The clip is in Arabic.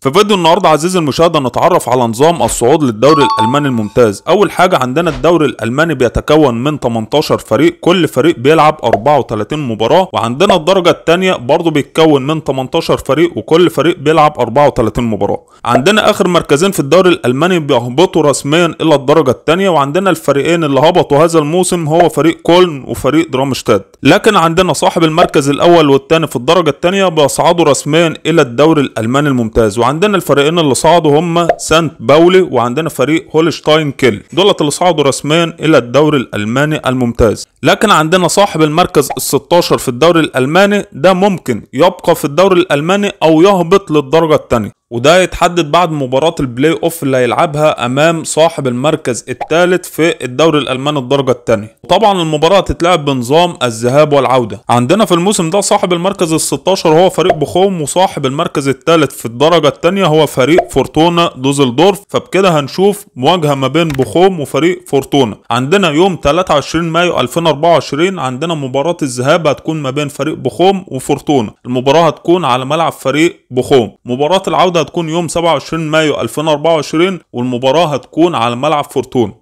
في فيديو النهارده عزيز المشاهده هنتعرف على نظام الصعود للدوري الالماني الممتاز اول حاجه عندنا الدوري الالماني بيتكون من 18 فريق كل فريق بيلعب 34 مباراه وعندنا الدرجه الثانيه برضه بيتكون من 18 فريق وكل فريق بيلعب 34 مباراه عندنا اخر مركزين في الدوري الالماني بيهبطوا رسميا الى الدرجه الثانيه وعندنا الفريقين اللي هبطوا هذا الموسم هو فريق كولن وفريق درامشتاد لكن عندنا صاحب المركز الاول والثاني في الدرجه الثانيه بيصعدوا رسميا الى الدوري الالماني الممتاز وعندنا الفريقين اللي صعدوا هم سانت باولي وعندنا فريق هولشتاين كيل دولت اللي صعدوا رسميا الى الدوري الالماني الممتاز لكن عندنا صاحب المركز ال 16 في الدوري الالماني ده ممكن يبقى في الدوري الالماني او يهبط للدرجه الثانيه وده يتحدد بعد مباراة البلاي اوف اللي هيلعبها امام صاحب المركز الثالث في الدوري الالماني الدرجة الثانية طبعا المباراة هتتلعب بنظام الذهاب والعودة عندنا في الموسم ده صاحب المركز ال 16 هو فريق بخوم وصاحب المركز الثالث في الدرجة الثانية هو فريق فورتونا دوزلدورف فبكده هنشوف مواجهة ما بين بخوم وفريق فورتونا عندنا يوم 23 مايو 2024 عندنا مباراة الذهاب هتكون ما بين فريق بخوم وفورتونا المباراة هتكون على ملعب فريق بخوم مباراة العودة النهارده هتكون يوم 27 مايو 2024 والمباراه هتكون على ملعب فورتون